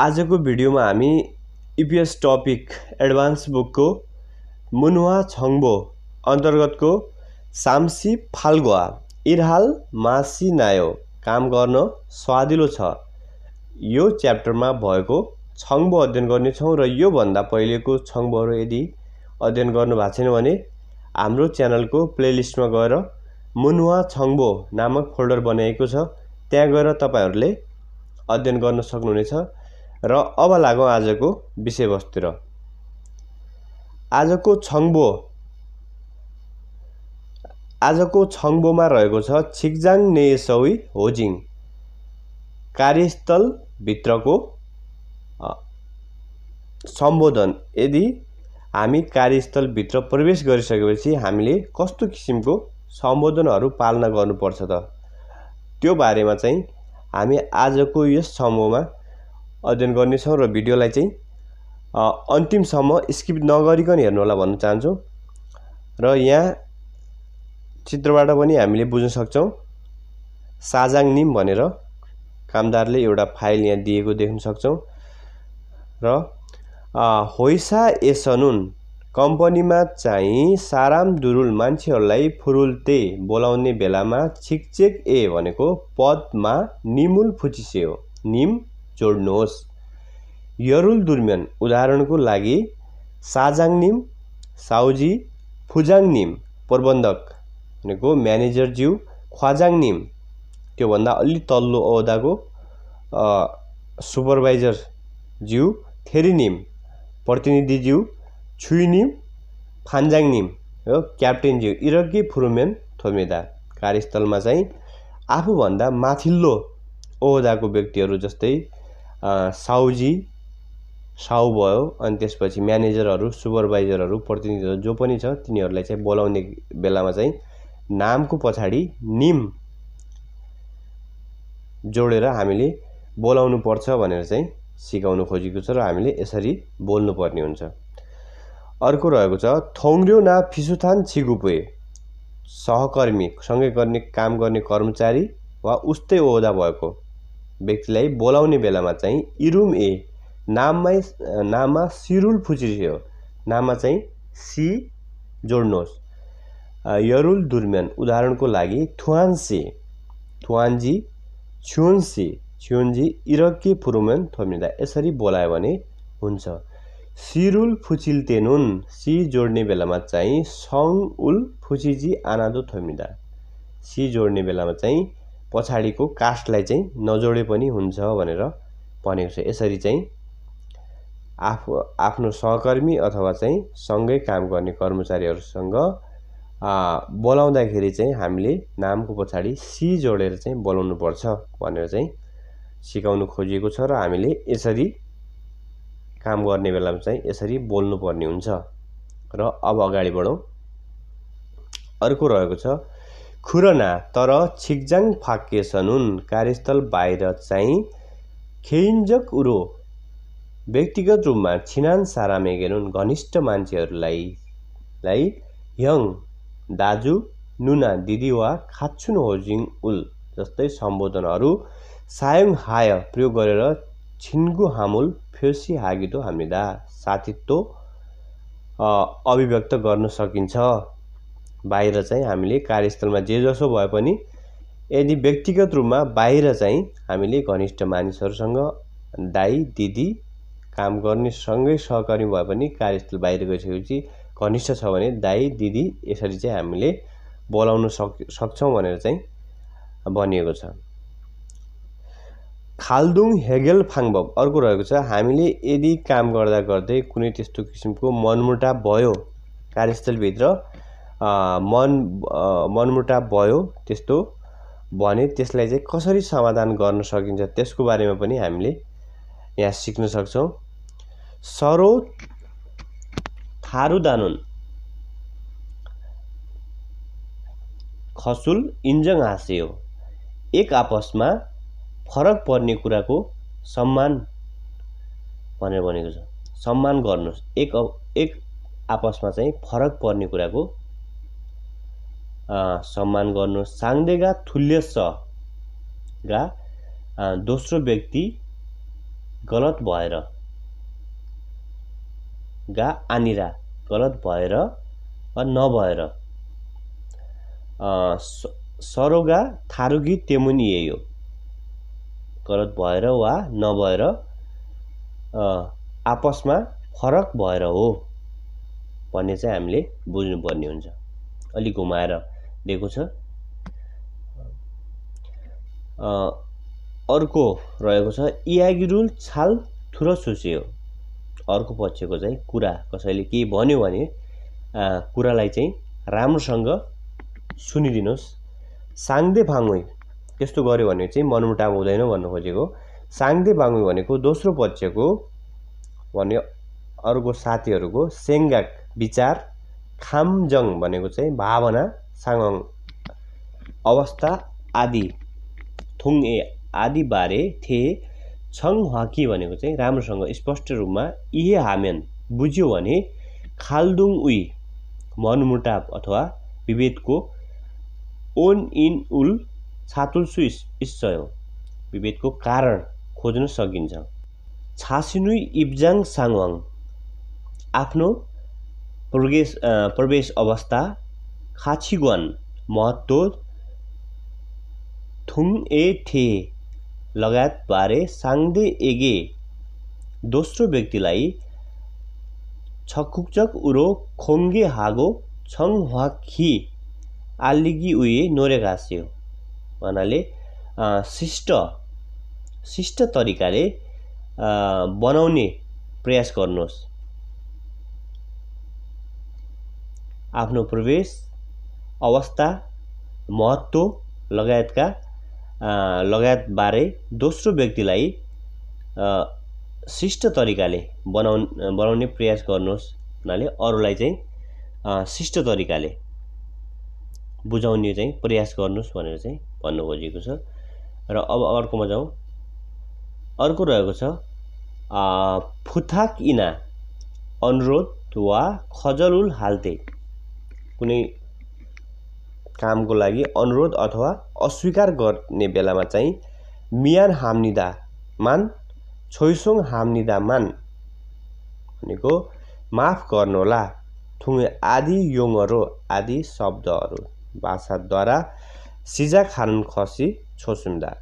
आजको भिडियोमा हामी इपिएस टपिक एडभान्स बुकको मुनुवा छङ्बो अन्तर्गतको साम्सी फाल्गुवा इरहाल मासी नायो काम गर्न स्वादिलो छ यो च्याप्टरमा भएको छङ्बो अध्ययन गर्नेछौँ र योभन्दा पहिलेको छङ्बोहरू यदि अध्ययन गर्नुभएको छैन भने हाम्रो च्यानलको प्लेलिस्टमा गएर मुनुवा छङ्बो नामक फोल्डर बनाएको छ त्यहाँ गएर तपाईँहरूले अध्ययन गर्न सक्नुहुनेछ र अब लागौँ आजको विषयवस्तुतिर आजको छङ्बो आजको छङ्बोमा रहेको छ छिक्जाङ नेसौई होजिङ कार्यस्थलभित्रको सम्बोधन यदि हामी कार्यस्थलभित्र प्रवेश गरिसकेपछि हामीले कस्तो किसिमको सम्बोधनहरू पालना गर्नुपर्छ त त्यो बारेमा चाहिँ हामी आजको यस समूहमा अध्ययन गर्नेछौँ र भिडियोलाई चाहिँ अन्तिमसम्म स्किप नगरिकन हेर्नु होला भन्न चाहन्छौँ र यहाँ चित्रबाट पनि हामीले बुझ्न सक्छौँ साजाङ निम भनेर कामदारले एउटा फाइल यहाँ दिएको देख्न सक्छौँ र होइसा एसनुन कम्पनीमा चाहिँ साराम दुरुल मान्छेहरूलाई फुरुल्ते बोलाउने बेलामा छिकचेक ए भनेको पदमा निमुल फुचिसे हो निम जोड्नुहोस् यरुल दुर्म्यान उदाहरणको लागि साजाङनिम साउजी फुजाङनिम प्रबन्धक भनेको म्यानेजरज्यू ख्वाजाङनिम त्योभन्दा अलि तल्लो अहदाको सुपरभाइजर ज्यू थेरिनिम प्रतिनिधिज्यू छुइनिम फान्जाङनिम हो क्याप्टेन ज्यू इरग्गी फुरुमेन थोमेदा कार्यस्थलमा चाहिँ आफूभन्दा माथिल्लो ओहदाको व्यक्तिहरू जस्तै साउजी साउ भयो अनि त्यसपछि म्यानेजरहरू सुपरभाइजरहरू प्रतिनिधिहरू जो पनि छ तिनीहरूलाई चाहिँ बोलाउने बेलामा चाहिँ नामको पछाडि निम जोडेर हामीले बोलाउनु पर्छ भनेर चाहिँ सिकाउनु खोजेको छ र हामीले यसरी बोल्नुपर्ने हुन्छ अर्को रहेको छ थोङ्ग्यो ना फिसुथान छिगुपे सहकर्मी सँगै गर्ने काम गर्ने कर्मचारी वा उस्तै ओहदा भएको व्यक्तिलाई बोलाउने बेलामा चाहिँ इरुम ए नाममै नाममा सिरुल फुचिसियो नाममा चाहिँ सी जोड्नुहोस् यरुल दुर्म्यान उदाहरणको लागि थुवान्से थुवान्जी छ्युन्से छुन्जी इरक्के फुरुमेन थोमिँदा यसरी बोलायो भने हुन्छ सिरुल फुचिल तेनुन सी जोड्ने बेलामा चाहिँ सङ उल फुचिजी आनादो थोमिँदा सी जोड्ने बेलामा चाहिँ पछाडिको कास्टलाई चाहिँ नजोडे पनि हुन्छ भनेर भनेको छ यसरी चाहिँ आफू आफ्नो सहकर्मी अथवा चाहिँ सँगै काम गर्ने कर्मचारीहरूसँग बोलाउँदाखेरि चाहिँ हामीले नामको पछाडि सी जोडेर चाहिँ बोलाउनु पर्छ भनेर चाहिँ सिकाउनु खोजिएको छ र हामीले यसरी काम गर्ने बेलामा चाहिँ यसरी बोल्नुपर्ने हुन्छ र अब अगाडि बढौँ अर्को रहेको छ खुरना तर छिक्जाङ फाकेसन हुन् कार्यस्थल बाहिर चाहिँ खेइन्जक उरो व्यक्तिगत रूपमा छिनान सारा हुन् घनिष्ठ मान्छेहरूलाई लाई यङ दाजु नुना दिदी वा खाचुन होजिङ उल जस्तै सम्बोधनहरू सायङ हाय प्रयोग गरेर छिन्गु हामुल फ्योसी हागिदो हामीदा साथित्व अभिव्यक्त गर्न सकिन्छ बाहिर चाहिँ हामीले कार्यस्थलमा जे जसो भए पनि यदि व्यक्तिगत रूपमा बाहिर चाहिँ हामीले घनिष्ठ मानिसहरूसँग दाई दिदी काम गर्ने सँगै सहकर्मी भए पनि कार्यस्थल बाहिर गइसकेपछि घनिष्ठ छ भने दाई दिदी यसरी चाहिँ हामीले बोलाउन सक् सक्छौँ भनेर चाहिँ भनिएको छ खाल्दुङ हेगेल फाङबब अर्को रहेको छ हामीले यदि काम गर्दा गर्दै कुनै त्यस्तो किसिमको मनमुटा भयो कार्यस्थलभित्र मन मनमुटाव भयो त्यस्तो भने त्यसलाई चाहिँ कसरी समाधान गर्न सकिन्छ त्यसको बारेमा पनि हामीले यहाँ सिक्न सक्छौँ सरो दानुन खसुल इन्जङ हाँसे हो एक आपसमा फरक पर्ने कुराको सम्मान भनेर भनेको छ सम्मान गर्नुहोस् एक एक आपसमा चाहिँ फरक पर्ने कुराको सम्मान गर्नु साङ्देगा थुल्यस गा दोस्रो व्यक्ति गलत भएर गा आनिरा गलत भएर नभएर सरोगा थारुगी तेमुनि यो गलत भएर वा नभएर आपसमा फरक भएर हो भन्ने चाहिँ हामीले बुझ्नुपर्ने हुन्छ अलिक घुमाएर दिएको छ अर्को रहेको छ इयागिरुल छाल थुर सुसियो अर्को पक्षको चाहिँ कुरा कसैले के भन्यो भने कुरालाई चाहिँ राम्रोसँग सुनिदिनुहोस् साङ्दे भाङ्वे त्यस्तो गऱ्यो भने चाहिँ मनमुटाव हुँदैन भन्नु खोजेको साङ्दे फाङ्गुई भनेको दोस्रो पक्षको भने अर्को साथीहरूको सेङ्गाक विचार खामजङ भनेको चाहिँ भावना साङङ अवस्था आदि थुङ ए आदिबारे थिए छङ ह्वाकी भनेको चाहिँ राम्रोसँग स्पष्ट रूपमा इहे हामेन बुझ्यो भने खालदुङ उई मनमुटाप अथवा विभेदको ओन इन उल छातुल सुइस इस्सयो विभेदको कारण खोज्न सकिन्छ छासिनुई इब्जाङ साङवाङ आफ्नो प्रवेश प्रवेश अवस्था Kachigon महत्त्व बारे लगायतबारे एगे दोस्रो व्यक्तिलाई छकुकचक उरो खोङ्गे हागो छङह्वाखी आलिगी उए नोरेगास्यो भन्नाले शिष्ट शिष्ट तरिकाले बनाउने प्रयास गर्नुहोस् आफ्नो प्रवेश अवस्था महत्त्व लगायतका लगायतबारे दोस्रो व्यक्तिलाई शिष्ट तरिकाले बनाउ बनाउने प्रयास गर्नुहोस् हुनाले अरूलाई चाहिँ शिष्ट तरिकाले बुझाउने चाहिँ प्रयास गर्नुहोस् भनेर चाहिँ भन्नु खोजेको छ र अब अर्कोमा जाउँ अर्को रहेको छ फुथाक इना अनुरोध वा खजलुल हालते कुनै कामको लागि अनुरोध अथवा अस्वीकार गर्ने बेलामा चाहिँ मियान हामनिदा मान छोइसोङ हामनिदा मान भनेको माफ गर्नुहोला थुङ आदि योङहरू आदि शब्दहरू भाषाद्वारा सिजा खान खसी छोसुम्दा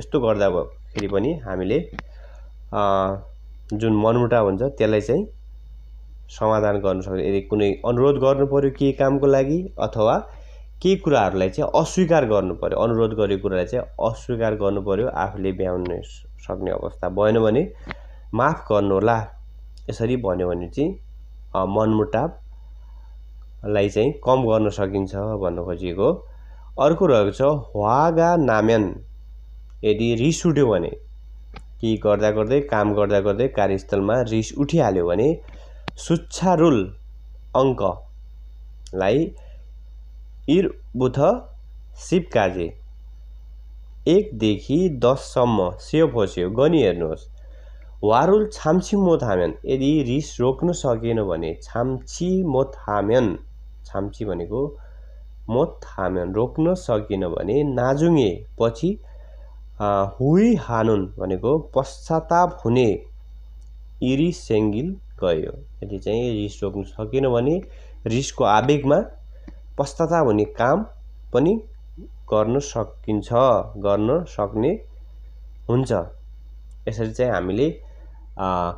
यस्तो गर्दा फेरि पनि हामीले जुन मनमुटा हुन्छ त्यसलाई चाहिँ समाधान गर्नु सक्छ यदि कुनै अनुरोध गर्नुपऱ्यो केही कामको लागि अथवा केही कुराहरूलाई चाहिँ अस्वीकार गर्नुपऱ्यो अनुरोध गरेको कुरालाई चाहिँ अस्वीकार गर्नुपऱ्यो आफूले भ्याउन सक्ने अवस्था भएन भने माफ गर्नुहोला यसरी भन्यो भने चाहिँ मनमुटापलाई चाहिँ कम गर्न सकिन्छ भन्न खोजिएको अर्को रहेको छ वागा नाम्यान यदि रिस उठ्यो भने के गर्दा गर्दै काम गर्दा गर्दै कार्यस्थलमा रिस उठिहाल्यो भने सुच्छा रुल अङ्कलाई इर इरबुथ सिपकाजे एकदेखि दससम्म सेयो फोस्यो हेर्नुहोस् वारुल छाम्छी मोथाम्यान यदि रिस रोक्न सकेन भने छाम्छी मोथाम्यान छाम्छी भनेको मोथाम्यान रोक्न सकेन भने नाजुङे पछि हुई हानुन भनेको पश्चाताप हुने सेङ्गिल गयो यदि चाहिँ रिस रोक्न सकेन भने रिसको आवेगमा पस्तता हुने काम पनि गर्न सकिन्छ गर्न सक्ने हुन्छ यसरी चाहिँ हामीले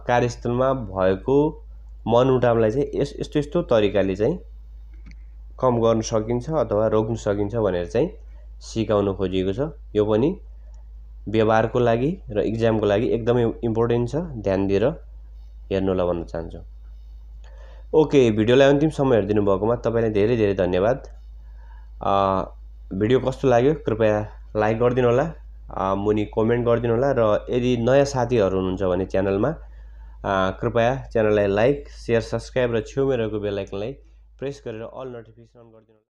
कार्यस्थलमा भएको मनमुटावलाई चाहिँ यस यस्तो यस्तो तरिकाले चाहिँ कम गर्न सकिन्छ अथवा रोक्नु सकिन्छ भनेर चाहिँ सिकाउन खोजिएको छ यो पनि व्यवहारको लागि र इक्जामको लागि एकदमै इम्पोर्टेन्ट छ ध्यान दिएर हेर्नुलाई भन्न चाहन्छु ओके भिडियोलाई समय हेरिदिनु भएकोमा तपाईँलाई धेरै धेरै धन्यवाद भिडियो कस्तो लाग्यो कृपया लाइक गरिदिनु होला मुनि कमेन्ट गरिदिनु होला र यदि नयाँ साथीहरू हुनुहुन्छ भने च्यानलमा कृपया च्यानललाई लाइक सेयर सब्सक्राइब र छेउमै रहेको बेलायकनलाई प्रेस गरेर अल नोटिफिकेसन गरिदिनु